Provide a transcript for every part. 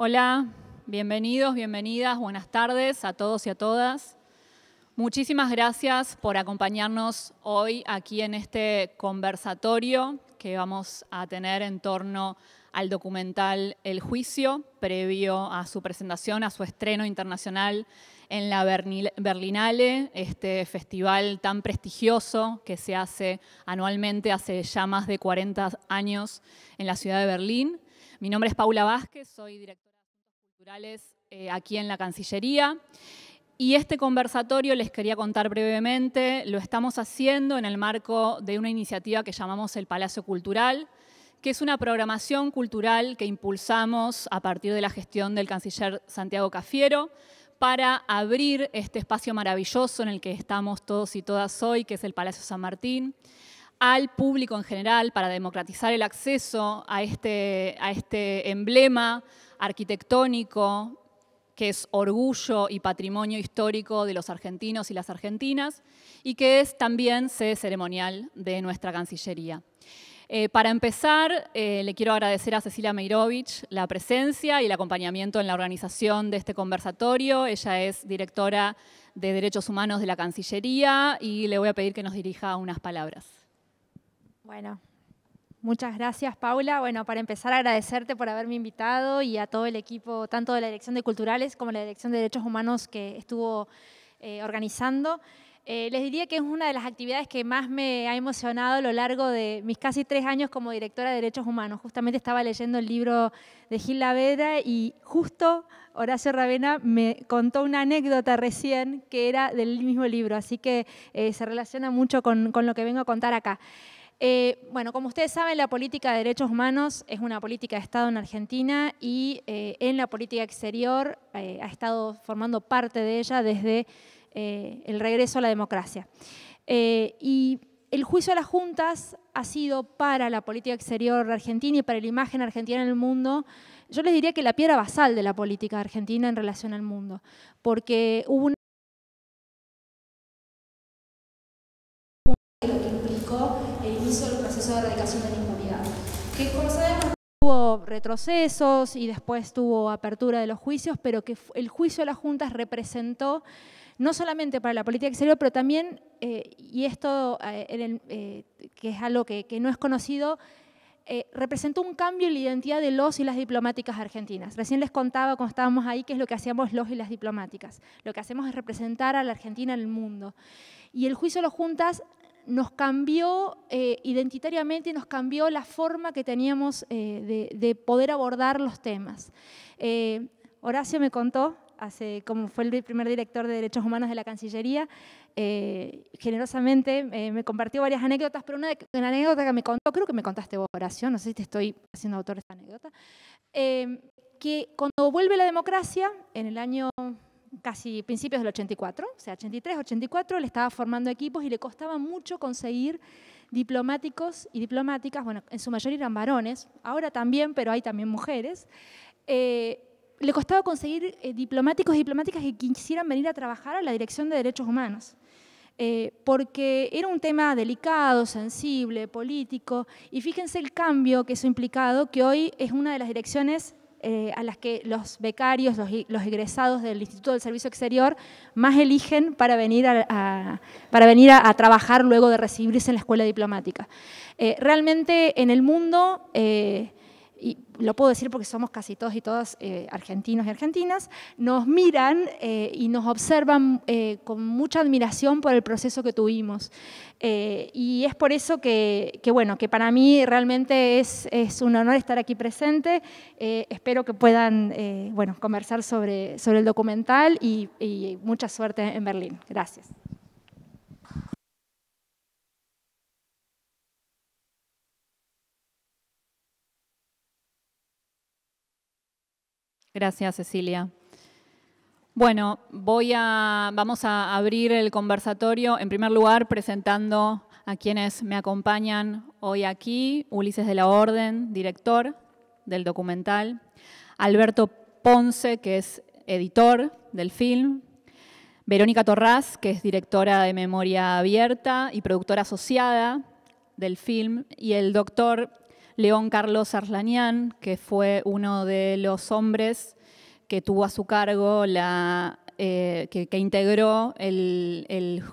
Hola, bienvenidos, bienvenidas, buenas tardes a todos y a todas. Muchísimas gracias por acompañarnos hoy aquí en este conversatorio que vamos a tener en torno al documental El Juicio, previo a su presentación, a su estreno internacional en la Berlinale, este festival tan prestigioso que se hace anualmente hace ya más de 40 años en la ciudad de Berlín. Mi nombre es Paula Vázquez, soy directora culturales eh, aquí en la Cancillería. Y este conversatorio, les quería contar brevemente, lo estamos haciendo en el marco de una iniciativa que llamamos el Palacio Cultural, que es una programación cultural que impulsamos a partir de la gestión del canciller Santiago Cafiero para abrir este espacio maravilloso en el que estamos todos y todas hoy, que es el Palacio San Martín al público en general para democratizar el acceso este, a este, emblema arquitectónico que es orgullo y patrimonio histórico de los argentinos y las argentinas, y que es también sede ceremonial de nuestra Cancillería. Eh, para empezar, eh, le quiero agradecer a Cecilia Meirovich la presencia y el acompañamiento en la organización de este conversatorio. Ella es directora de Derechos Humanos de la Cancillería y le voy a pedir que nos dirija unas palabras. Bueno, muchas gracias Paula. Bueno, para empezar agradecerte por haberme invitado y a todo el equipo, tanto de la Dirección de Culturales como de la Dirección de Derechos Humanos que estuvo eh, organizando. Eh, les diría que es una de las actividades que más me ha emocionado a lo largo de mis casi tres años como directora de Derechos Humanos. Justamente estaba leyendo el libro de Gil Laveda y justo Horacio Ravena me contó una anécdota recién que era del mismo libro, así que eh, se relaciona mucho con lo que vengo a contar acá. Eh, bueno, como ustedes saben, la política de derechos humanos es una política de Estado en Argentina y eh, en la política exterior eh, ha estado formando parte de ella desde el regreso a la democracia. y el juicio a las juntas ha sido para la política exterior argentina y para la imagen argentina en el mundo, yo les diría que la piedra basal de la política argentina en relación al mundo, porque hubo una de de la impunidad, que como sabemos tuvo retrocesos y después tuvo apertura de los juicios, pero que el juicio de las juntas representó no solamente para la política exterior, pero también, eh, y esto eh, eh, que es algo que, no es conocido, representó un cambio en la identidad de los y las diplomáticas argentinas. Recién les contaba cuando estábamos ahí qué es lo que hacíamos los y las diplomáticas. Lo que hacemos es representar a la Argentina en el mundo. Y el juicio de las juntas nos cambió eh, identitariamente y nos cambió la forma que teníamos eh, de, poder abordar los temas. Eh, Horacio me contó, como fue el primer director de Derechos Humanos de la Cancillería, generosamente me compartió varias anécdotas, pero una, una, anécdota que me contó, creo que me contaste vos, Horacio, no sé si te estoy haciendo autor de esta anécdota, que cuando vuelve la democracia, en el año casi principios del 84, o sea, 83, 84, le estaba formando equipos y le costaba mucho conseguir diplomáticos y diplomáticas, bueno, en su mayoría eran varones, ahora también, pero hay también mujeres. Eh, le costaba conseguir eh, diplomáticos y diplomáticas que quisieran venir a trabajar a la Dirección de Derechos Humanos. Eh, porque era un tema delicado, sensible, político, y fíjense el cambio que eso ha implicado, que hoy es una de las direcciones eh, a las que los becarios, los, los, egresados del Instituto del Servicio Exterior más eligen para venir a, para venir trabajar luego de recibirse en la escuela diplomática. Eh, realmente en el mundo eh, y lo puedo decir porque somos casi todos y todas eh, argentinos y argentinas, nos miran eh, y nos observan eh, con mucha admiración por el proceso que tuvimos. y es por eso que, bueno, que para mí realmente es, un honor estar aquí presente. espero que puedan, bueno, conversar sobre, el documental y mucha suerte en Berlín. Gracias. Gracias, Cecilia. Bueno, voy a, vamos a abrir el conversatorio, en primer lugar presentando a quienes me acompañan hoy aquí, Ulises de la Orden, director del documental, Alberto Ponce, que es editor del film, Verónica Torrás que es directora de Memoria Abierta y productora asociada del film, y el doctor León Carlos Arslanian, que fue uno de los hombres que tuvo a su cargo la, eh, que, integró el,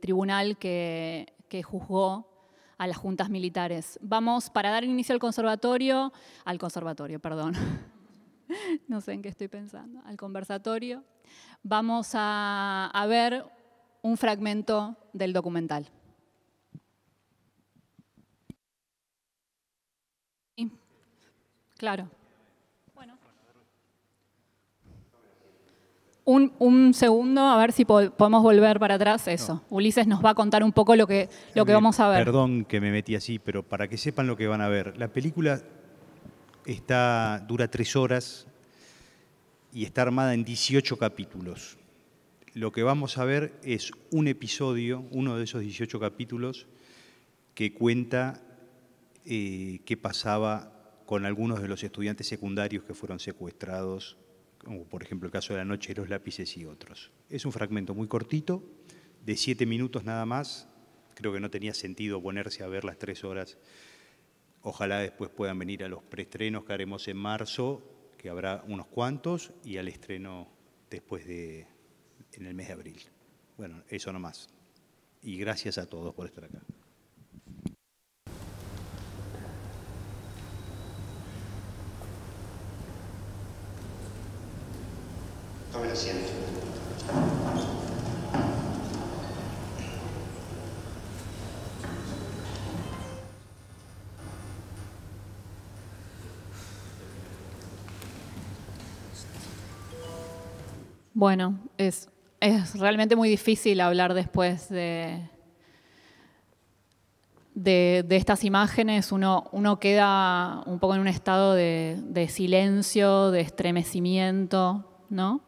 tribunal que, juzgó a las juntas militares. Vamos, para dar inicio al conservatorio, al conservatorio, perdón, no sé en qué estoy pensando, al conversatorio, vamos a ver un fragmento del documental. Claro. Bueno. Un, segundo, a ver si podemos volver para atrás eso. Ulises nos va a contar un poco lo que, lo que vamos a ver. Perdón que me metí así, pero para que sepan lo que van a ver. La película está, dura tres horas y está armada en 18 capítulos. Lo que vamos a ver es un episodio, uno de esos 18 capítulos, que cuenta eh, qué pasaba con algunos de los estudiantes secundarios que fueron secuestrados, como por ejemplo el caso de la noche de los lápices y otros. Es un fragmento muy cortito, de siete minutos nada más. Creo que no tenía sentido ponerse a ver las tres horas. Ojalá después puedan venir a los preestrenos que haremos en marzo, que habrá unos cuantos, y al estreno después de, en el mes de abril. Bueno, eso nomás. Y gracias a todos por estar acá. Bueno, es, realmente muy difícil hablar después de, de, estas imágenes. Uno, uno, queda un poco en un estado de, de silencio, de estremecimiento. ¿no?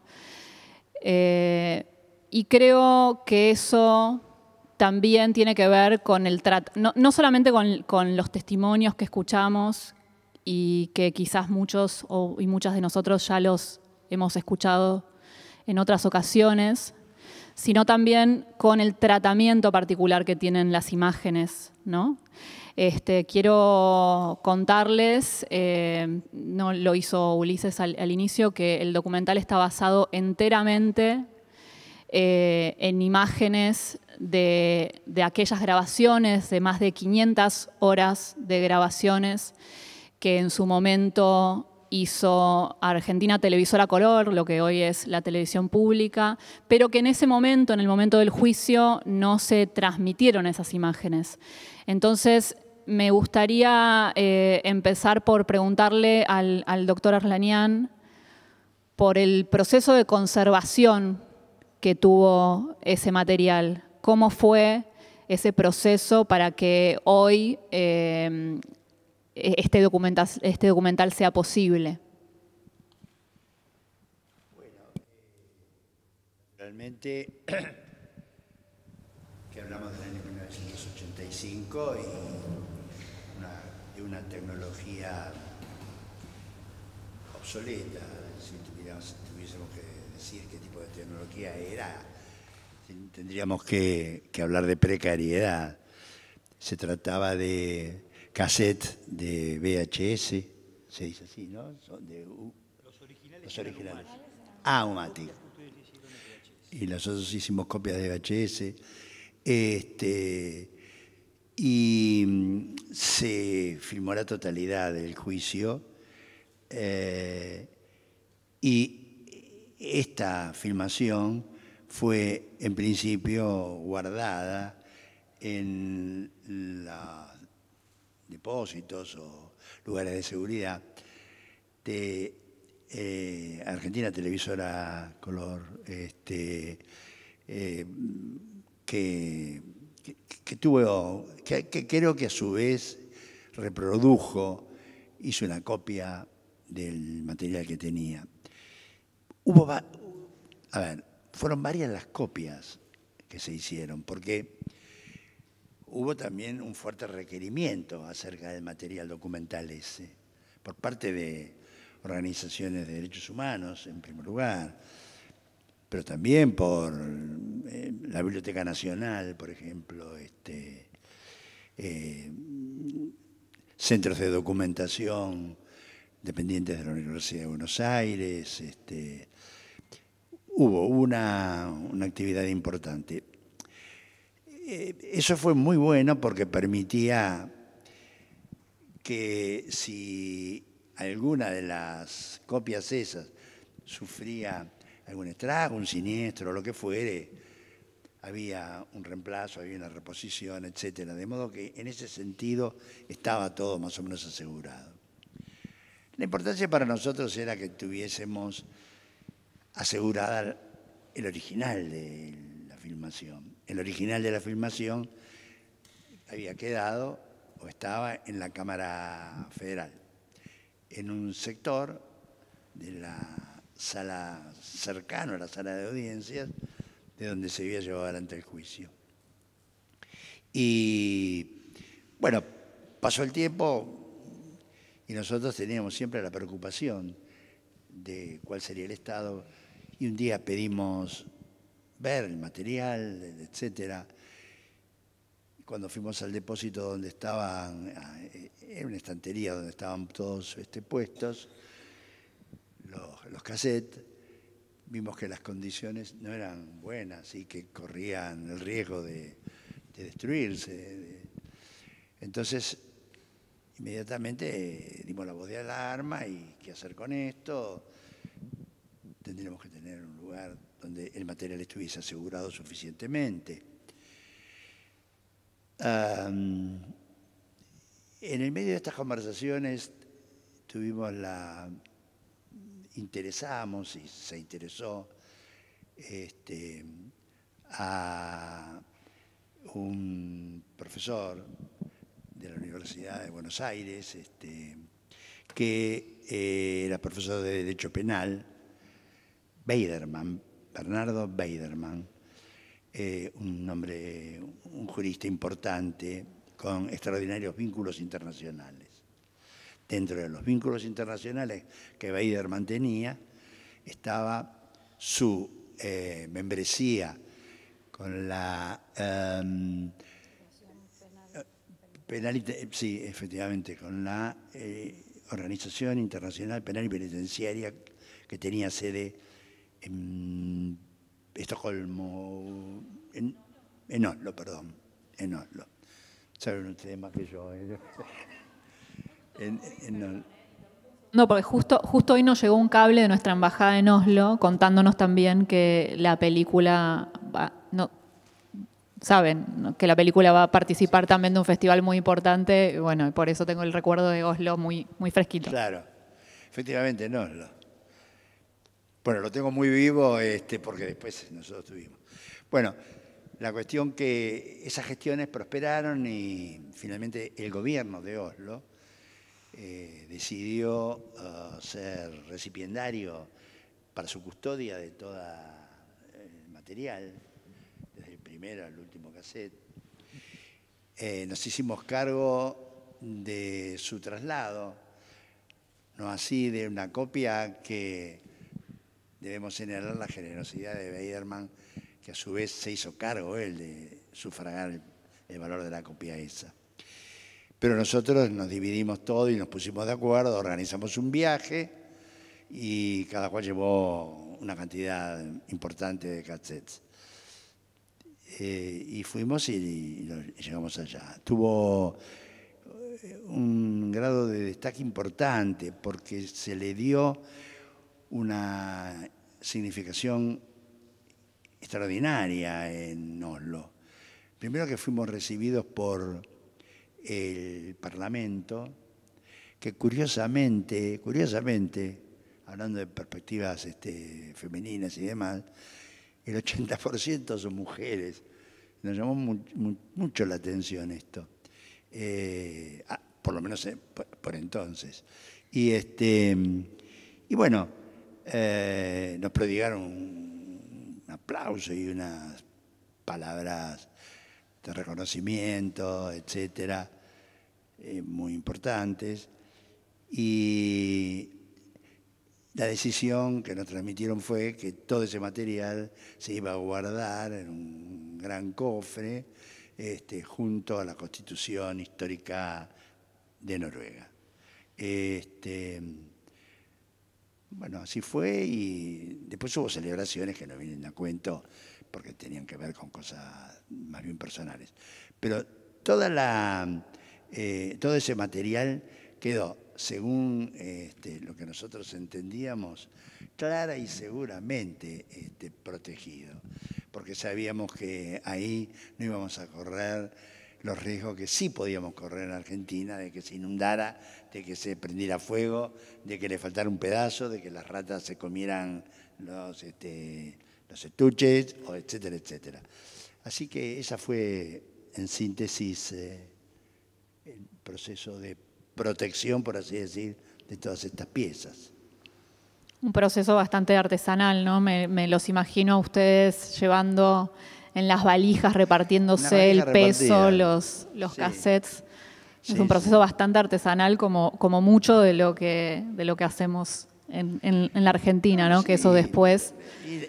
Eh, y creo que eso también tiene que ver con el trato, no, solamente con, los testimonios que escuchamos y que quizás muchos y muchas de nosotros ya los hemos escuchado en otras ocasiones, sino también con el tratamiento particular que tienen las imágenes, ¿no? Este, quiero contarles, eh, no lo hizo Ulises al, inicio, que el documental está basado enteramente eh, en imágenes de aquellas grabaciones, de más de 500 horas de grabaciones que en su momento hizo Argentina Televisora Color, lo que hoy es la televisión pública, pero que en ese momento, en el momento del juicio, no se transmitieron esas imágenes. Entonces, me gustaría eh, empezar por preguntarle al, doctor Arlanian por el proceso de conservación que tuvo ese material. ¿Cómo fue ese proceso para que hoy eh, eh, este documental, este documental sea posible? Bueno, eh, realmente que hablamos del año 1985 y de una tecnología obsoleta, si tuviésemos que decir qué tipo de tecnología era, tendríamos que, que hablar de precariedad. Se trataba de cassette de VHS, se dice así, ¿no? los originales. Los originales. Ah, Y nosotros hicimos copias de VHS. Este, y mm, se filmó la totalidad del juicio. Eh, y esta filmación fue en principio guardada en la depósitos o lugares de seguridad, de, eh, Argentina Televisora Color, este, eh, que, tuvo, que, creo que a su vez reprodujo, hizo una copia del material que tenía. Hubo, a ver, fueron varias las copias que se hicieron, porque hubo también un fuerte requerimiento acerca del material documental ese, por parte de organizaciones de derechos humanos, en primer lugar, pero también por eh, la Biblioteca Nacional, por ejemplo, este, eh, centros de documentación dependientes de la Universidad de Buenos Aires, este, hubo una, una actividad importante. Eh, eso fue muy bueno porque permitía que si alguna de las copias esas sufría algún estrago, un siniestro, lo que fuere, había un reemplazo, había una reposición, etcétera. De modo que en ese sentido estaba todo más o menos asegurado. La importancia para nosotros era que tuviésemos asegurado el original de la filmación el original de la filmación había quedado o estaba en la Cámara Federal, en un sector de la sala cercano a la sala de audiencias, de donde se había llevado adelante el juicio. Y bueno, pasó el tiempo y nosotros teníamos siempre la preocupación de cuál sería el estado y un día pedimos ver el material, etc. Cuando fuimos al depósito donde estaban, ah, en una estantería donde estaban todos este, puestos, los, cassettes, vimos que las condiciones no eran buenas y que corrían el riesgo de, destruirse. Entonces, inmediatamente eh, dimos la voz de alarma y qué hacer con esto. tendríamos que tener un lugar donde el material estuviese asegurado suficientemente. en el medio de estas conversaciones tuvimos la interesamos y se interesó este, a un profesor de la Universidad de Buenos Aires, este, que eh, era profesor de Derecho Penal, Beiderman, Bernardo Weidermann, eh, un hombre, un jurista importante con extraordinarios vínculos internacionales. Dentro de los vínculos internacionales que Weidermann tenía, estaba su eh, membresía con la... Em, penal, sí, efectivamente, con la eh, Organización Internacional Penal y Penitenciaria que tenía sede en Estocolmo, en, Oslo, perdón, en Oslo. Saben ustedes más que yo. Eh, en, No, porque justo, justo hoy nos llegó un cable de nuestra embajada en Oslo contándonos también que la película no, saben que la película va a participar también de un festival muy importante, bueno, por eso tengo el recuerdo de Oslo muy, muy fresquito. Claro, efectivamente en Oslo. Bueno, lo tengo muy vivo este, porque después nosotros tuvimos. Bueno, la cuestión que esas gestiones prosperaron y finalmente el gobierno de Oslo eh, decidió uh, ser recipiendario para su custodia de todo eh, el material, desde el primero al último cassette. Eh, nos hicimos cargo de su traslado, no así de una copia que debemos señalar la generosidad de Weiderman, que a su vez se hizo cargo él de sufragar el, valor de la copia esa. Pero nosotros nos dividimos todo y nos pusimos de acuerdo, organizamos un viaje y cada cual llevó una cantidad importante de cassettes. Eh, y fuimos y, y, llegamos allá. Tuvo eh, un grado de destaque importante porque se le dio una significación extraordinaria en Oslo. Primero que fuimos recibidos por el Parlamento, que curiosamente, curiosamente, hablando de perspectivas este, femeninas y demás, el 80% son mujeres. Nos llamó mucho la atención esto, eh, ah, por lo menos eh, por, por entonces. Y, este, y bueno, eh, nos prodigaron un, aplauso y unas palabras de reconocimiento, etcétera, eh, muy importantes. Y la decisión que nos transmitieron fue que todo ese material se iba a guardar en un gran cofre este, junto a la constitución histórica de Noruega. Este, bueno, así fue y después hubo celebraciones que no vienen a cuento porque tenían que ver con cosas más bien personales. Pero toda la, eh, todo ese material quedó, según este, lo que nosotros entendíamos, clara y seguramente este, protegido, porque sabíamos que ahí no íbamos a correr los riesgos que sí podíamos correr en Argentina, de que se inundara, de que se prendiera fuego, de que le faltara un pedazo, de que las ratas se comieran los, este, los estuches, etcétera, etcétera. Así que esa fue, en síntesis, eh, el proceso de protección, por así decir, de todas estas piezas. Un proceso bastante artesanal, ¿no? Me, me los imagino a ustedes llevando en las valijas repartiéndose el peso, los, los cassettes. es un proceso bastante artesanal, como, como mucho de lo que, de lo que hacemos en, la Argentina, ¿no? Que eso después.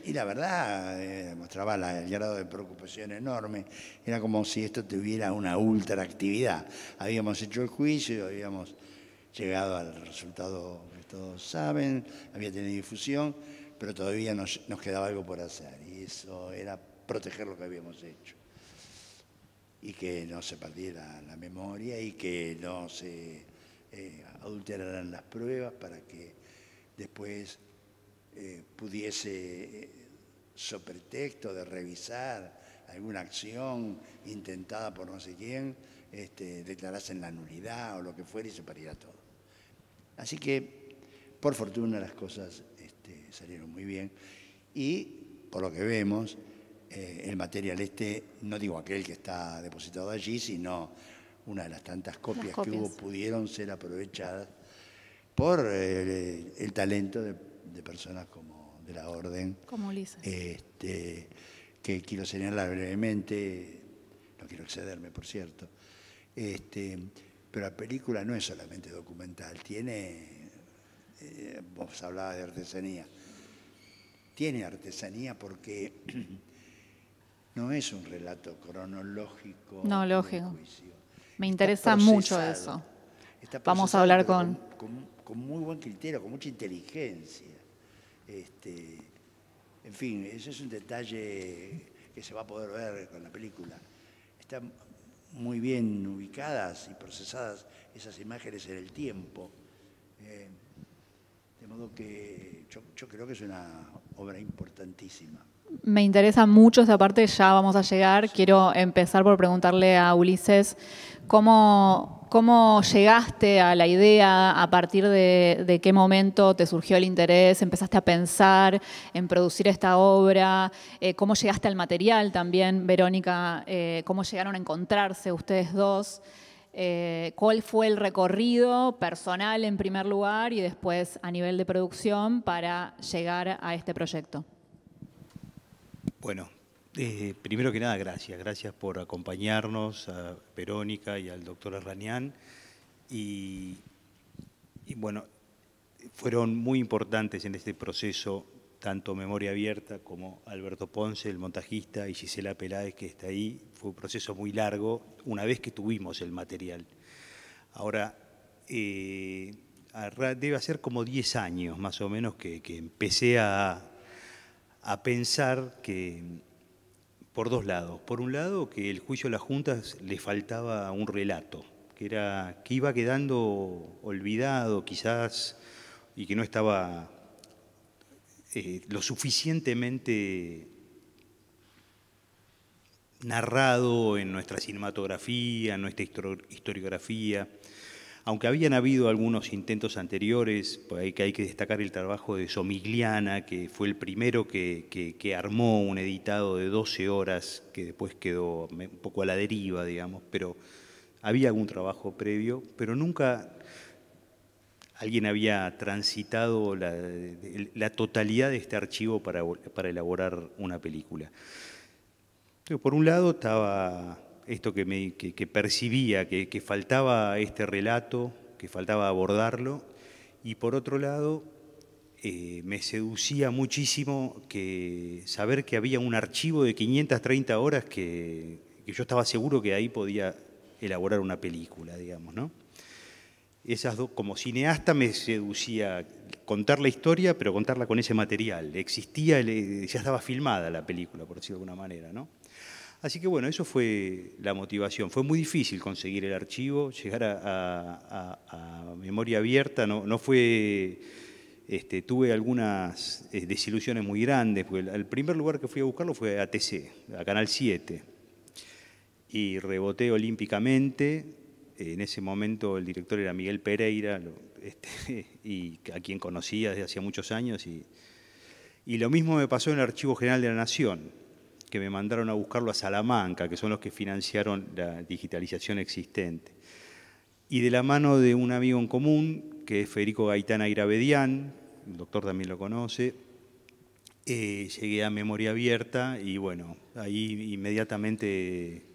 Y, la verdad, eh, mostraba el grado de preocupación enorme. Era como si esto tuviera una ultra actividad. Habíamos hecho el juicio, habíamos llegado al resultado que todos saben, había tenido difusión, pero todavía nos, nos quedaba algo por hacer. Y eso era proteger lo que habíamos hecho y que no se perdiera la memoria y que no se eh, adulteraran las pruebas para que después eh, pudiese, eh, sobre texto de revisar alguna acción intentada por no sé quién, este, declarasen la nulidad o lo que fuera y se pariera todo. Así que, por fortuna, las cosas este, salieron muy bien y, por lo que vemos, eh, el material este, no digo aquel que está depositado allí, sino una de las tantas copias, que hubo pudieron ser aprovechadas por eh, el talento de, personas como de la orden. Como Ulises. Este, que quiero señalar brevemente, no quiero excederme, por cierto, este, pero la película no es solamente documental, tiene, eh, vos hablabas de artesanía, tiene artesanía porque No es un relato cronológico. No, lógico. Me interesa mucho eso. Vamos a hablar con... con... muy buen criterio, con mucha inteligencia. Este, en fin, ese es un detalle que se va a poder ver con la película. Están muy bien ubicadas y procesadas esas imágenes en el tiempo. Eh, de modo que yo creo que es una obra importantísima. Me interesa mucho esa parte, ya vamos a llegar. Quiero empezar por preguntarle a Ulises cómo, llegaste a la idea, a partir de, qué momento te surgió el interés, empezaste a pensar en producir esta obra, eh, cómo llegaste al material también, Verónica, eh, cómo llegaron a encontrarse ustedes dos. Eh, cuál fue el recorrido personal en primer lugar y después a nivel de producción para llegar a este proyecto. Bueno, eh, primero que nada, gracias. Gracias por acompañarnos a Verónica y al doctor Arrañán. Y, bueno, fueron muy importantes en este proceso tanto Memoria Abierta como Alberto Ponce, el montajista, y Gisela Peláez, que está ahí. Fue un proceso muy largo una vez que tuvimos el material. Ahora, eh, debe hacer como 10 años más o menos que empecé a, a pensar que, por dos lados. Por un lado, que el juicio de las juntas le faltaba un relato, que, era, que iba quedando olvidado quizás y que no estaba eh, lo suficientemente narrado en nuestra cinematografía, en nuestra historiografía aunque habían habido algunos intentos anteriores, que hay que destacar el trabajo de Somigliana, que fue el primero que, armó un editado de 12 horas, que después quedó un poco a la deriva, digamos, pero había algún trabajo previo, pero nunca alguien había transitado la, totalidad de este archivo para, elaborar una película. por un lado estaba esto que, percibía, que, faltaba este relato, que faltaba abordarlo, y por otro lado, eh, me seducía muchísimo que saber que había un archivo de 530 horas que, yo estaba seguro que ahí podía elaborar una película, digamos, ¿no? Esas como cineasta me seducía contar la historia, pero contarla con ese material. Existía, ya estaba filmada la película, por decirlo de alguna manera, ¿no? Así que bueno, eso fue la motivación. Fue muy difícil conseguir el archivo, llegar a, memoria abierta, no, fue... Este, tuve algunas eh, desilusiones muy grandes, porque el, primer lugar que fui a buscarlo fue a TC, a Canal 7, y reboté olímpicamente, en ese momento el director era Miguel Pereira, este, y a quien conocía desde hacía muchos años, y lo mismo me pasó en el Archivo General de la Nación, que me mandaron a buscarlo a Salamanca, que son los que financiaron la digitalización existente. Y de la mano de un amigo en común, que es Federico Gaitán Airabedian, el doctor también lo conoce, eh, llegué a Memoria Abierta y bueno, ahí inmediatamente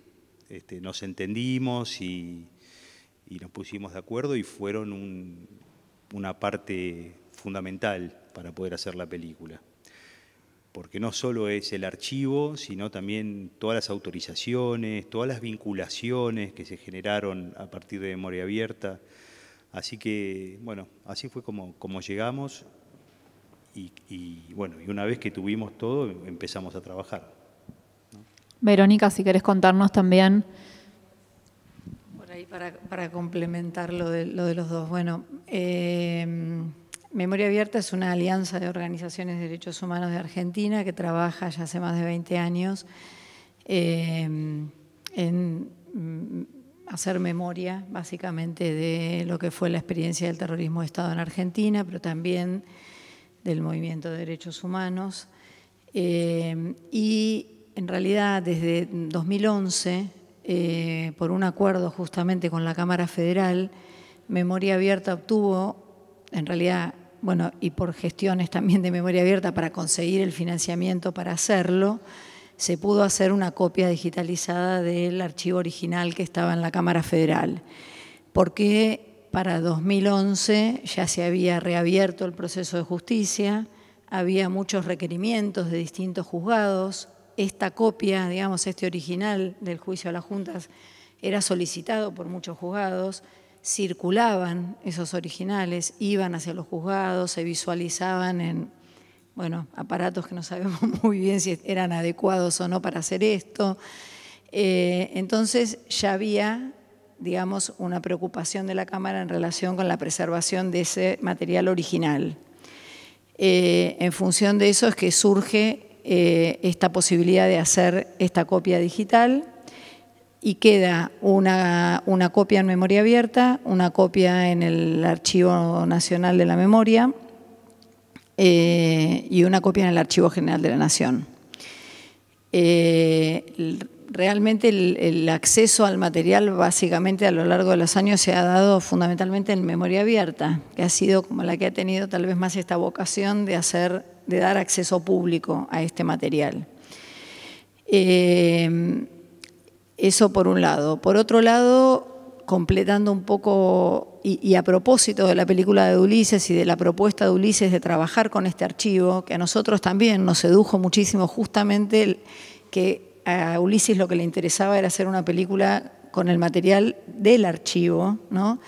este, nos entendimos y, nos pusimos de acuerdo y fueron una parte fundamental para poder hacer la película porque no solo es el archivo, sino también todas las autorizaciones, todas las vinculaciones que se generaron a partir de memoria abierta. Así que, bueno, así fue como, como llegamos y, bueno, y una vez que tuvimos todo, empezamos a trabajar. Verónica, si querés contarnos también. Por ahí, para, complementar lo de, los dos. Bueno, eh... Memoria Abierta es una alianza de organizaciones de derechos humanos de Argentina que trabaja ya hace más de 20 años eh, en mm, hacer memoria básicamente de lo que fue la experiencia del terrorismo de Estado en Argentina, pero también del movimiento de derechos humanos. Eh, y en realidad desde 2011, eh, por un acuerdo justamente con la Cámara Federal, Memoria Abierta obtuvo, en realidad y por gestiones también de memoria abierta para conseguir el financiamiento para hacerlo, se pudo hacer una copia digitalizada del archivo original que estaba en la Cámara Federal, porque para 2011 ya se había reabierto el proceso de justicia, había muchos requerimientos de distintos juzgados, esta copia, digamos, este original del juicio a las juntas era solicitado por muchos juzgados, circulaban esos originales, iban hacia los juzgados, se visualizaban en, bueno, aparatos que no sabemos muy bien si eran adecuados o no para hacer esto. Eh, entonces ya había, digamos, una preocupación de la Cámara en relación con la preservación de ese material original. Eh, en función de eso es que surge eh, esta posibilidad de hacer esta copia digital y queda una, copia en memoria abierta, una copia en el Archivo Nacional de la Memoria eh, y una copia en el Archivo General de la Nación. Eh, realmente el, acceso al material básicamente a lo largo de los años se ha dado fundamentalmente en memoria abierta, que ha sido como la que ha tenido tal vez más esta vocación de, hacer, de dar acceso público a este material. Eh, eso por un lado. Por otro lado, completando un poco y, a propósito de la película de Ulises y de la propuesta de Ulises de trabajar con este archivo, que a nosotros también nos sedujo muchísimo justamente que a Ulises lo que le interesaba era hacer una película con el material del archivo, ¿no?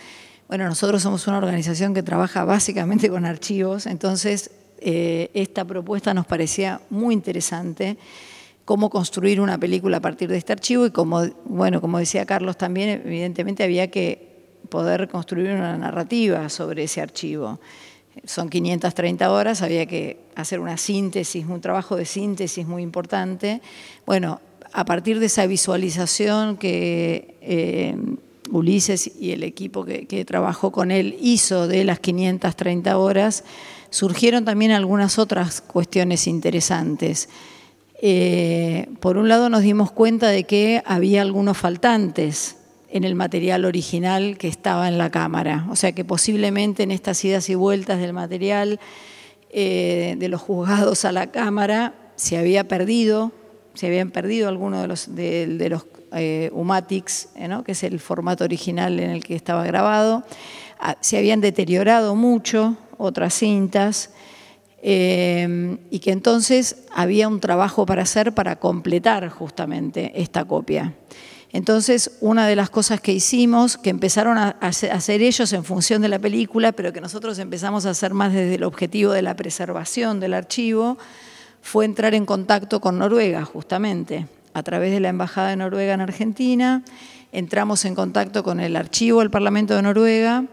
Bueno, nosotros somos una organización que trabaja básicamente con archivos, entonces eh, esta propuesta nos parecía muy interesante cómo construir una película a partir de este archivo y como, bueno, como decía Carlos también, evidentemente había que poder construir una narrativa sobre ese archivo. Son 530 horas, había que hacer una síntesis, un trabajo de síntesis muy importante. Bueno, a partir de esa visualización que eh, Ulises y el equipo que, trabajó con él hizo de las 530 horas, surgieron también algunas otras cuestiones interesantes. Eh, por un lado nos dimos cuenta de que había algunos faltantes en el material original que estaba en la cámara. O sea que posiblemente en estas idas y vueltas del material eh, de los juzgados a la cámara se había perdido, se habían perdido algunos de los, de, eh, Umatics, que es el formato original en el que estaba grabado. Ah, se habían deteriorado mucho otras cintas Em, y que entonces había un trabajo para hacer para completar justamente esta copia. Entonces, una de las cosas que hicimos, que empezaron a hacer ellos en función de la película, pero que nosotros empezamos a hacer más desde el objetivo de la preservación del archivo, fue entrar en contacto con Noruega, justamente, a través de la Embajada de Noruega en Argentina. Entramos en contacto con el archivo del Parlamento de Noruega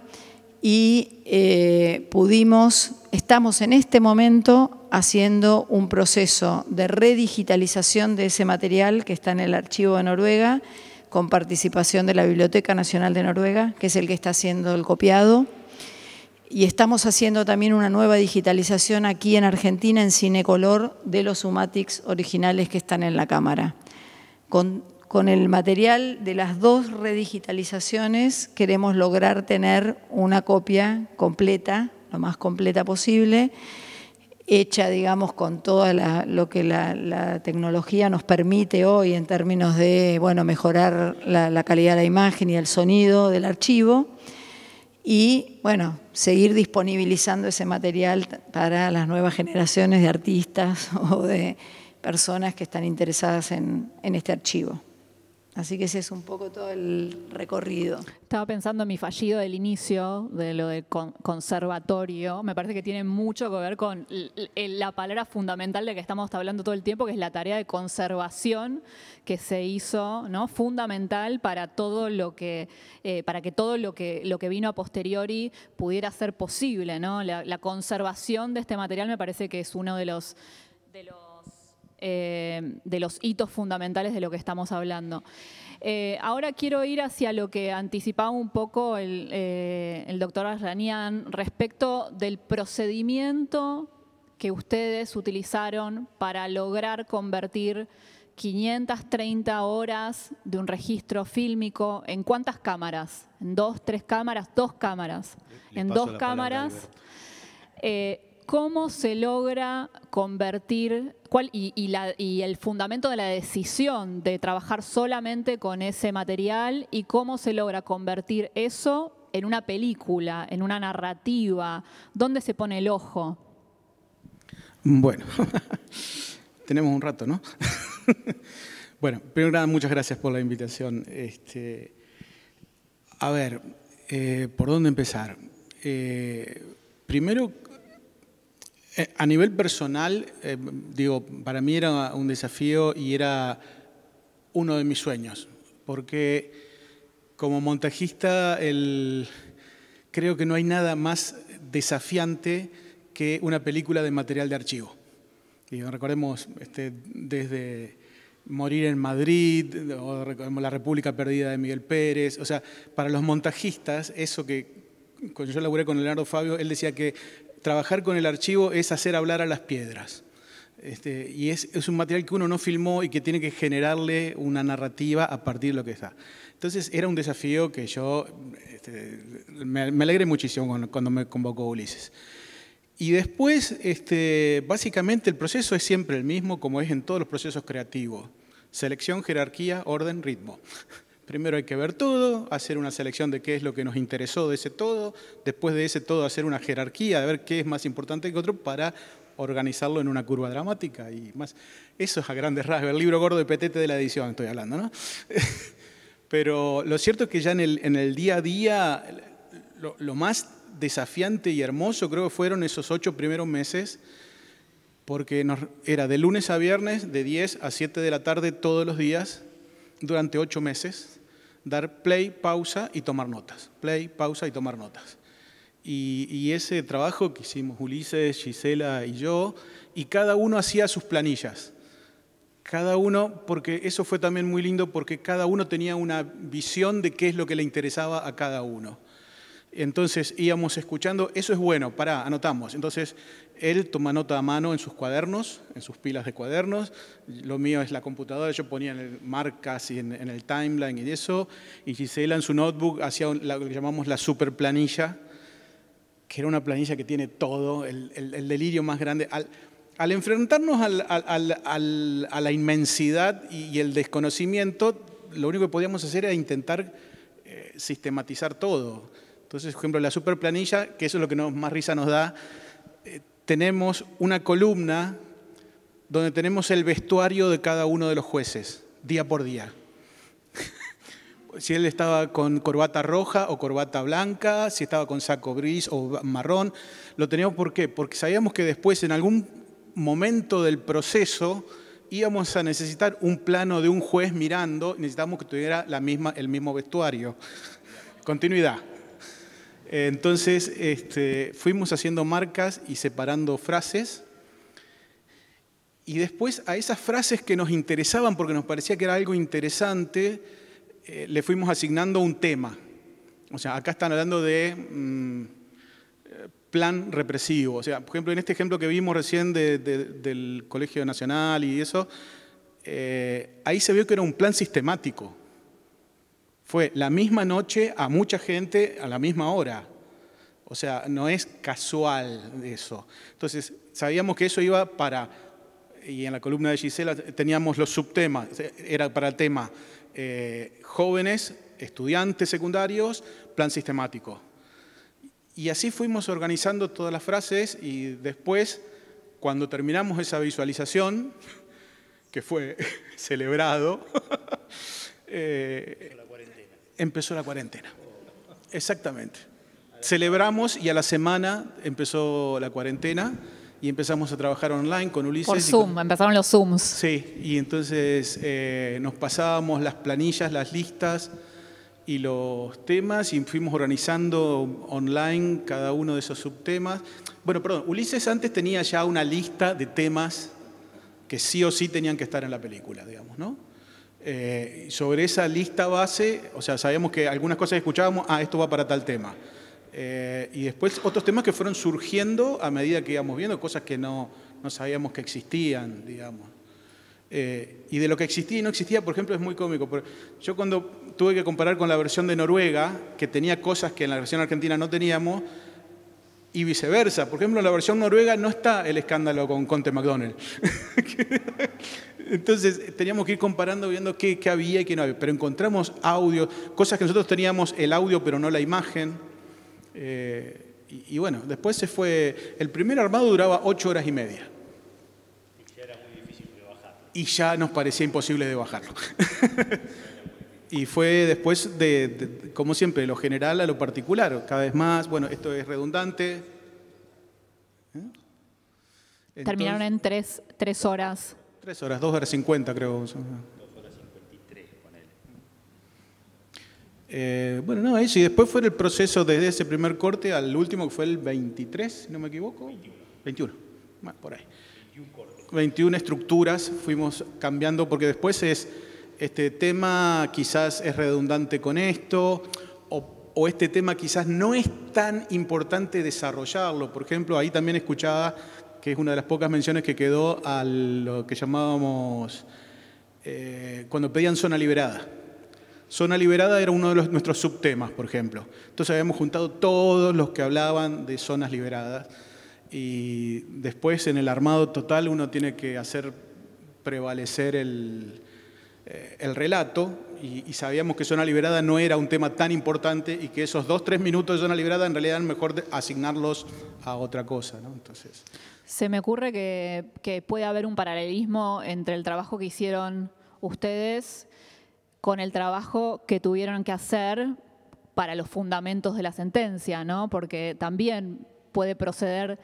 y eh, pudimos, estamos en este momento haciendo un proceso de redigitalización de ese material que está en el archivo de Noruega, con participación de la Biblioteca Nacional de Noruega, que es el que está haciendo el copiado. Y estamos haciendo también una nueva digitalización aquí en Argentina en Cinecolor de los Sumatics originales que están en la cámara, con con el material de las dos redigitalizaciones queremos lograr tener una copia completa, lo más completa posible, hecha, digamos, con todo lo que la, tecnología nos permite hoy en términos de, bueno, mejorar la, calidad de la imagen y el sonido del archivo y, bueno, seguir disponibilizando ese material para las nuevas generaciones de artistas o de personas que están interesadas en este archivo. Así que ese es un poco todo el recorrido. Estaba pensando en mi fallido del inicio, de lo de conservatorio. Me parece que tiene mucho que ver con eh, la palabra fundamental de que estamos hablando todo el tiempo, que es la tarea de conservación que se hizo, ¿no? Fundamental para todo lo que, eh, para que todo lo que, lo que vino a posteriori pudiera ser posible, ¿no? La, la conservación de este material me parece que es uno de los, de los eh, de los hitos fundamentales de lo que estamos hablando. Eh, ahora quiero ir hacia lo que anticipaba un poco eh, el, doctor Arranian respecto del procedimiento que ustedes utilizaron para lograr convertir 530 horas de un registro fílmico en cuántas cámaras, en dos, tres cámaras, dos cámaras, en dos cámaras cómo se logra convertir cuál, y, el fundamento de la decisión de trabajar solamente con ese material y cómo se logra convertir eso en una película, en una narrativa, dónde se pone el ojo. Bueno, tenemos un rato, ¿no? bueno, primero nada, muchas gracias por la invitación. Este, a ver, eh, ¿por dónde empezar? Eh, primero eh, a nivel personal, eh, digo, para mí era un desafío y era uno de mis sueños, porque como montajista creo que no hay nada más desafiante que una película de material de archivo. Y recordemos este, desde Morir en Madrid, o recordemos La República Perdida de Miguel Pérez, o sea, para los montajistas, eso que cuando yo laburé con Leonardo Fabio, él decía que trabajar con el archivo es hacer hablar a las piedras. Este, y es, un material que uno no filmó y que tiene que generarle una narrativa a partir de lo que está. Entonces era un desafío que yo este, me, alegré muchísimo cuando, me convocó Ulises. Y después, este, básicamente el proceso es siempre el mismo como es en todos los procesos creativos. Selección, jerarquía, orden, ritmo. Primero hay que ver todo, hacer una selección de qué es lo que nos interesó de ese todo, después de ese todo hacer una jerarquía de ver qué es más importante que otro para organizarlo en una curva dramática y más. Eso es a grandes rasgos, el libro gordo de Petete de la edición estoy hablando, ¿no? Pero lo cierto es que ya en el, día a día lo, más desafiante y hermoso creo que fueron esos ocho primeros meses porque era de lunes a viernes, de 10 a 7 de la tarde todos los días, durante ocho meses, dar play, pausa y tomar notas. Play, pausa y tomar notas. Y, ese trabajo que hicimos Ulises, Gisela y yo, y cada uno hacía sus planillas. Cada uno, porque eso fue también muy lindo, porque cada uno tenía una visión de qué es lo que le interesaba a cada uno. Entonces íbamos escuchando, eso es bueno, para, anotamos. Entonces él toma nota a mano en sus cuadernos, en sus pilas de cuadernos. Lo mío es la computadora, yo ponía en el, marcas y en, el timeline y eso. Y Gisela en su notebook hacía lo que llamamos la superplanilla, que era una planilla que tiene todo, el, delirio más grande. Al, enfrentarnos a la inmensidad y, el desconocimiento, lo único que podíamos hacer era intentar eh, sistematizar todo. Entonces, por ejemplo, la superplanilla, que eso es lo que nos, más risa nos da, eh, tenemos una columna donde tenemos el vestuario de cada uno de los jueces, día por día. si él estaba con corbata roja o corbata blanca, si estaba con saco gris o marrón, lo teníamos por qué? Porque sabíamos que después en algún momento del proceso íbamos a necesitar un plano de un juez mirando, necesitábamos que tuviera la misma, el mismo vestuario. Continuidad. Entonces este, fuimos haciendo marcas y separando frases. Y después a esas frases que nos interesaban, porque nos parecía que era algo interesante, eh, le fuimos asignando un tema. O sea, acá están hablando de mm, plan represivo. O sea, por ejemplo, en este ejemplo que vimos recién del Colegio Nacional y eso, eh, ahí se vio que era un plan sistemático. Fue la misma noche a mucha gente a la misma hora. O sea, no es casual eso. Entonces, sabíamos que eso iba para, y en la columna de Gisela teníamos los subtemas, era para el tema eh, jóvenes, estudiantes secundarios, plan sistemático. Y así fuimos organizando todas las frases y después, cuando terminamos esa visualización, que fue celebrado, eh, empezó la cuarentena. Exactamente. Celebramos y a la semana empezó la cuarentena y empezamos a trabajar online con Ulises. Por Zoom, empezaron los Zooms. Sí, y entonces eh, nos pasábamos las planillas, las listas y los temas y fuimos organizando online cada uno de esos subtemas. Bueno, perdón, Ulises antes tenía ya una lista de temas que sí o sí tenían que estar en la película, digamos, ¿no? Eh, sobre esa lista base, o sea, sabíamos que algunas cosas que escuchábamos, ah, esto va para tal tema. Eh, y después otros temas que fueron surgiendo a medida que íbamos viendo, cosas que no, sabíamos que existían, digamos. Eh, y de lo que existía y no existía, por ejemplo, es muy cómico. Yo cuando tuve que comparar con la versión de Noruega, que tenía cosas que en la versión argentina no teníamos, y viceversa. Por ejemplo, en la versión noruega no está el escándalo con Conte McDonald. Entonces eh, teníamos que ir comparando, viendo qué, había y qué no había. Pero encontramos audio, cosas que nosotros teníamos el audio pero no la imagen. Eh, y, bueno, después se fue. El primer armado duraba ocho horas y media. Y ya era muy difícil de bajarlo. Y ya nos parecía imposible de bajarlo. y fue después de, como siempre, de lo general a lo particular, cada vez más, bueno, esto es redundante. ¿Eh? Terminaron en tres, tres horas Tres horas, dos horas cincuenta creo. Dos horas cincuenta y tres, bueno, no, ahí Y después fue el proceso desde ese primer corte al último, que fue el 23, no me equivoco. 21. 21, más por ahí. 21 21 estructuras fuimos cambiando, porque después es, este tema quizás es redundante con esto, o, o este tema quizás no es tan importante desarrollarlo. Por ejemplo, ahí también escuchaba que es una de las pocas menciones que quedó a lo que llamábamos eh, cuando pedían zona liberada. Zona liberada era uno de nuestros subtemas, por ejemplo. Entonces habíamos juntado todos los que hablaban de zonas liberadas y después en el armado total uno tiene que hacer prevalecer el, eh, relato y, sabíamos que zona liberada no era un tema tan importante y que esos dos, tres minutos de zona liberada en realidad eran mejor asignarlos a otra cosa. Entonces, se me ocurre que, puede haber un paralelismo entre el trabajo que hicieron ustedes con el trabajo que tuvieron que hacer para los fundamentos de la sentencia, ¿no? Porque también puede proceder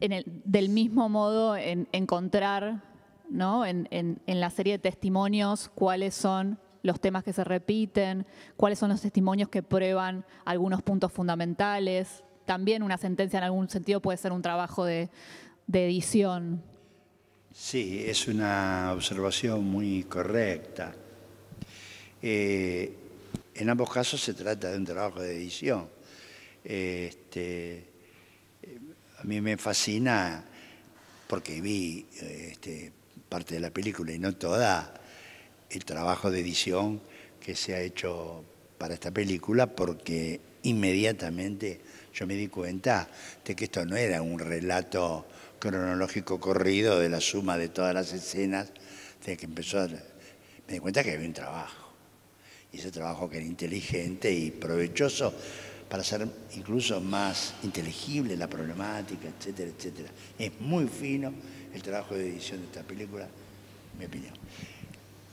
en el, del mismo modo en encontrar ¿no? en, la serie de testimonios cuáles son los temas que se repiten, cuáles son los testimonios que prueban algunos puntos fundamentales. También una sentencia en algún sentido puede ser un trabajo de, de edición. Sí, es una observación muy correcta. Eh, en ambos casos se trata de un trabajo de edición. Este, eh, a mí me fascina, porque vi este, parte de la película y no toda, el trabajo de edición que se ha hecho para esta película, porque inmediatamente yo me di cuenta de que esto no era un relato cronológico corrido de la suma de todas las escenas, desde que empezó, a, me di cuenta que había un trabajo. Y ese trabajo que era inteligente y provechoso para ser incluso más inteligible la problemática, etcétera, etcétera. Es muy fino el trabajo de edición de esta película, mi opinión.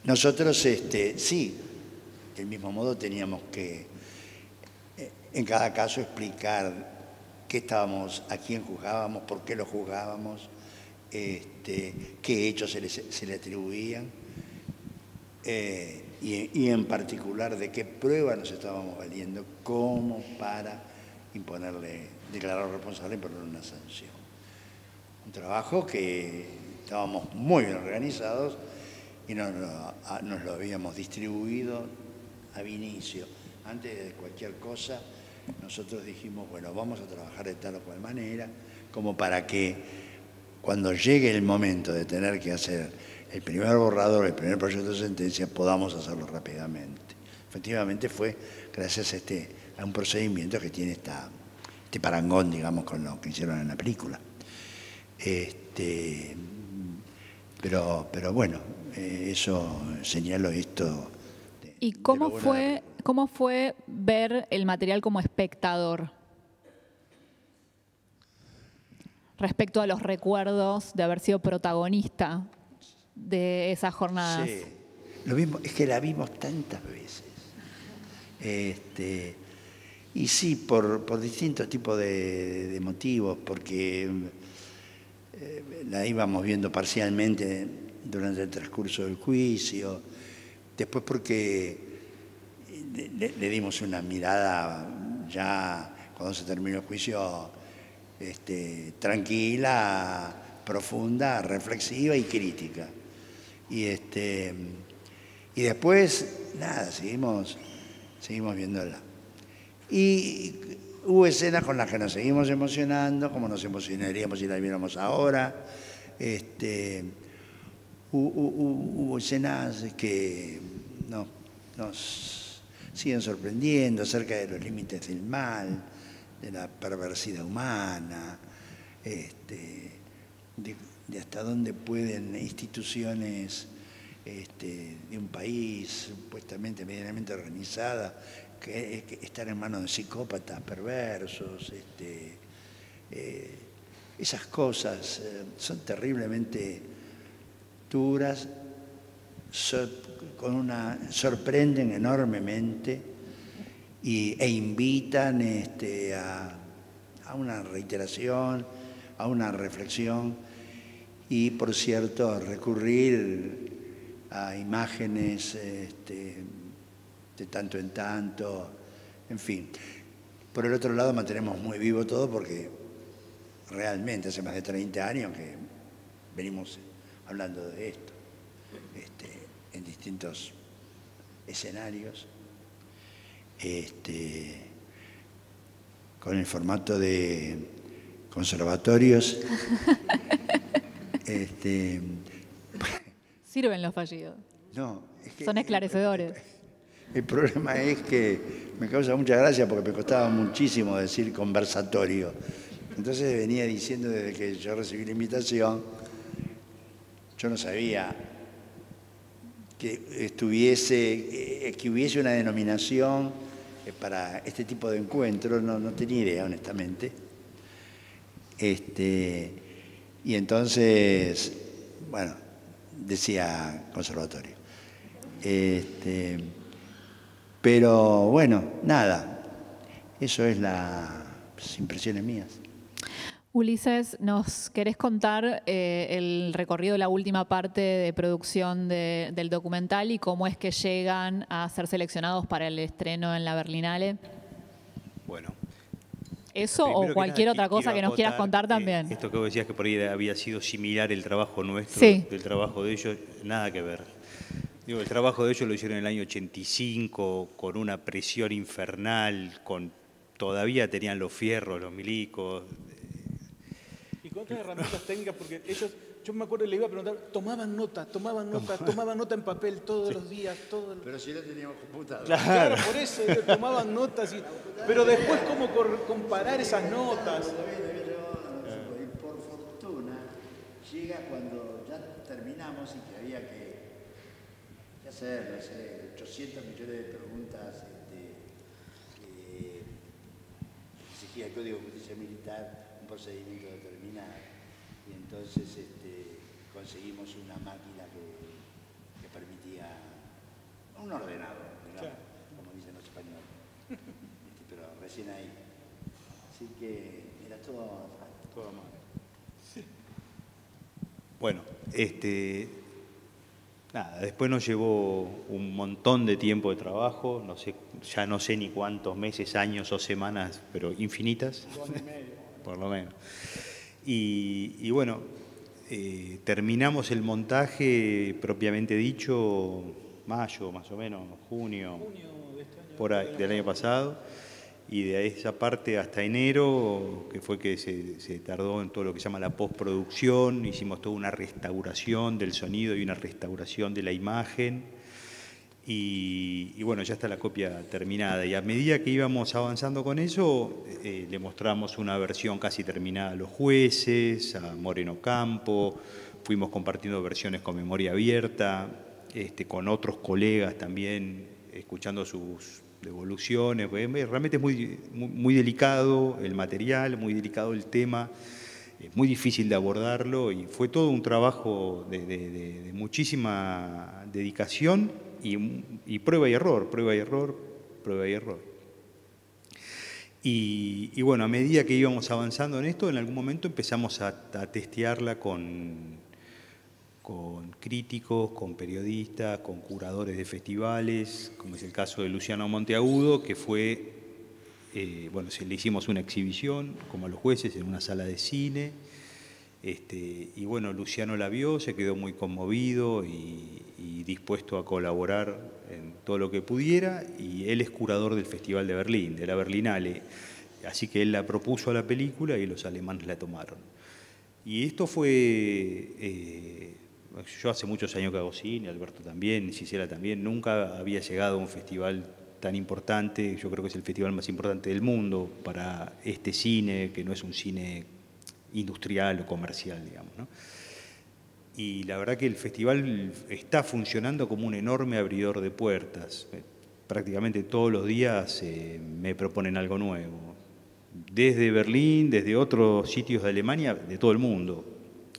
Nosotros, este, sí, del mismo modo teníamos que, eh, en cada caso, explicar qué estábamos, a quién juzgábamos, por qué lo juzgábamos, este, qué hechos se le, atribuían eh, y, en particular de qué prueba nos estábamos valiendo como para imponerle, declarar responsable y ponerle una sanción. Un trabajo que estábamos muy bien organizados y nos lo, nos lo habíamos distribuido a inicio, antes de cualquier cosa nosotros dijimos, bueno, vamos a trabajar de tal o cual manera, como para que cuando llegue el momento de tener que hacer el primer borrador, el primer proyecto de sentencia, podamos hacerlo rápidamente. Efectivamente fue gracias a, este, a un procedimiento que tiene este parangón, digamos, con lo que hicieron en la película. Este, pero, pero bueno, eh, eso señalo esto ¿Y cómo fue, cómo fue ver el material como espectador? Respecto a los recuerdos de haber sido protagonista de esas jornadas. Sí, lo mismo, es que la vimos tantas veces. Este, y sí, por, distintos tipos de, motivos, porque eh, la íbamos viendo parcialmente durante el transcurso del juicio Después porque le, dimos una mirada ya cuando se terminó el juicio este, tranquila, profunda, reflexiva y crítica. Y, este, y después, nada, seguimos, seguimos viéndola. Y hubo escenas con las que nos seguimos emocionando, como nos emocionaríamos si las viéramos ahora. Este, hubo escenas que nos siguen sorprendiendo acerca de los límites del mal, de la perversidad humana, este, de, hasta dónde pueden instituciones este, de un país supuestamente medianamente organizada eh, estar en manos de psicópatas perversos. Este, eh, esas cosas eh, son terriblemente sorprenden enormemente e invitan este, a, una reiteración, a una reflexión y, por cierto, a recurrir a imágenes este, de tanto en tanto, en fin. Por el otro lado mantenemos muy vivo todo porque realmente hace más de 30 años que venimos hablando de esto, este, en distintos escenarios, este, con el formato de conservatorios. Este, Sirven los fallidos. No, son esclarecedores. el problema es que me causa mucha gracia porque me costaba muchísimo decir conversatorio. Entonces venía diciendo desde que yo recibí la invitación, yo no sabía que estuviese, eh, que hubiese una denominación eh, para este tipo de encuentros, no, tenía idea, honestamente. Este, y entonces, bueno, decía conservatorio. Este, pero bueno, nada, eso es las impresiones mías. Ulises, ¿nos querés contar eh, el recorrido de la última parte de producción del documental y cómo es que llegan a ser seleccionados para el estreno en la Berlinale? Bueno. Eso o cualquier otra cosa que nos quieras contar eh, también. esto que vos decías que por ahí había sido similar el trabajo nuestro, el trabajo de ellos, nada que ver. Digo, el trabajo de ellos lo hicieron en el año 85 con una presión infernal, con todavía tenían los fierros, los milicos, otras herramientas técnicas, porque ellos, yo me acuerdo, le iba a preguntar, tomaban nota, tomaban nota, tomaban nota en papel todos los días, todos los... Pero si no teníamos computadora. Claro, por eso, tomaban notas, y... pero después cómo comparar esas notas. Por fortuna, llega cuando ya terminamos y que había que hacer, no 800 millones de preguntas este, que exigía el Código de Justicia Militar procedimiento determinado. Y entonces este, conseguimos una máquina que, permitía un ordenador, como dicen los españoles. Este, pero recién ahí. Así que era todo Todo mal. Bueno, este, nada, después nos llevó un montón de tiempo de trabajo, no sé, ya no sé ni cuántos meses, años o semanas, pero infinitas. y medio por lo menos. Y, bueno, eh, terminamos el montaje propiamente dicho, mayo más o menos, junio, del año pasado, y de esa parte hasta enero, que fue que se, se tardó en todo lo que se llama la postproducción, hicimos toda una restauración del sonido y una restauración de la imagen y, bueno, ya está la copia terminada. Y a medida que íbamos avanzando con eso, eh, le mostramos una versión casi terminada a los jueces, a Moreno Campo, fuimos compartiendo versiones con memoria abierta, este, con otros colegas también, escuchando sus devoluciones. Realmente es muy, muy, delicado el material, muy delicado el tema es muy difícil de abordarlo y fue todo un trabajo de muchísima dedicación y, prueba y error, prueba y error, prueba y error. Y, bueno, a medida que íbamos avanzando en esto, en algún momento empezamos a, testearla con, críticos, con periodistas, con curadores de festivales, como es el caso de Luciano Monteagudo, que fue, eh, bueno, se le hicimos una exhibición, como a los jueces, en una sala de cine. Este, y bueno, Luciano la vio, se quedó muy conmovido y, dispuesto a colaborar en todo lo que pudiera. Y él es curador del Festival de Berlín, de la Berlinale. Así que él la propuso a la película y los alemanes la tomaron. Y esto fue. Eh, yo hace muchos años que hago cine, Alberto también, Cisela también. Nunca había llegado a un festival tan importante. Yo creo que es el festival más importante del mundo para este cine, que no es un cine industrial o comercial, digamos. Y la verdad que el festival está funcionando como un enorme abridor de puertas. Eh, prácticamente todos los días eh, me proponen algo nuevo. Desde Berlín, desde otros sitios de Alemania, de todo el mundo.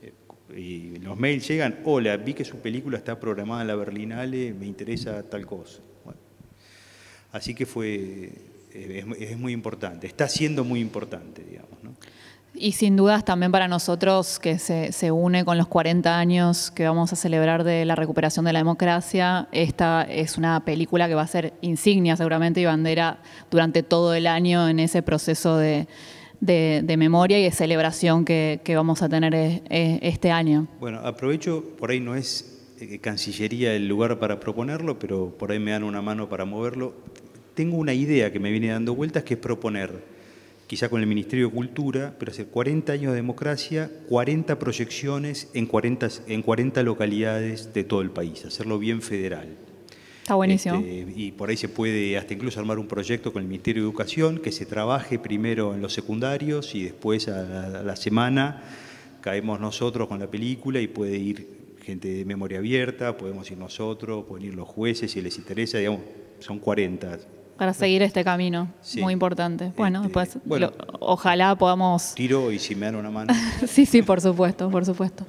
Eh, y los mails llegan, hola, vi que su película está programada en la Berlinale, me interesa tal cosa. Así que fue, es, muy importante, está siendo muy importante, digamos. Y sin dudas también para nosotros, que se, se, une con los 40 años que vamos a celebrar de la recuperación de la democracia, esta es una película que va a ser insignia seguramente y bandera durante todo el año en ese proceso de, de, memoria y de celebración que, que vamos a tener eh, eh, este año. Bueno, aprovecho, por ahí no es eh, Cancillería el lugar para proponerlo, pero por ahí me dan una mano para moverlo. Tengo una idea que me viene dando vueltas, que es proponer quizá con el Ministerio de Cultura, pero hace 40 años de democracia, 40 proyecciones en 40, localidades de todo el país, hacerlo bien federal. Está buenísimo. Este, y por ahí se puede hasta incluso armar un proyecto con el Ministerio de Educación que se trabaje primero en los secundarios y después a la, a la semana caemos nosotros con la película y puede ir gente de memoria abierta, podemos ir nosotros, pueden ir los jueces si les interesa, digamos, son 40 para seguir este camino. Muy importante. Bueno, este, después bueno, ojalá podamos... Tiro y si una mano. sí, sí, por supuesto, por supuesto.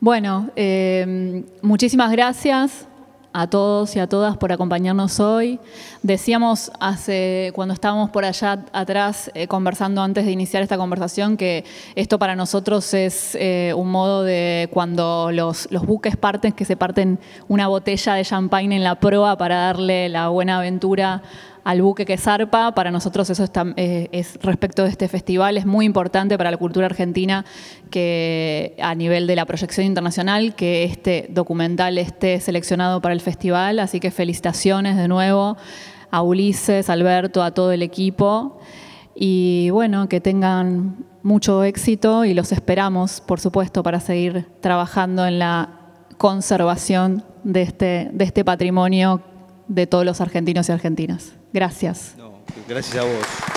Bueno, em, muchísimas gracias a todos y a todas por acompañarnos hoy. Decíamos hace cuando estábamos por allá atrás eh, conversando antes de iniciar esta conversación que esto para nosotros es eh, un modo de cuando los, los, buques parten, que se parten una botella de champagne en la proa para darle la buena aventura al buque que zarpa. Para nosotros eso eh, es respecto de este festival, es muy importante para la cultura argentina que a nivel de la proyección internacional que este documental esté seleccionado para el festival, así que felicitaciones de nuevo a Ulises, Alberto, a todo el equipo y bueno, que tengan mucho éxito y los esperamos, por supuesto, para seguir trabajando en la conservación de este, este patrimonio de todos los argentinos y argentinas. Gracias. No, gracias a vos.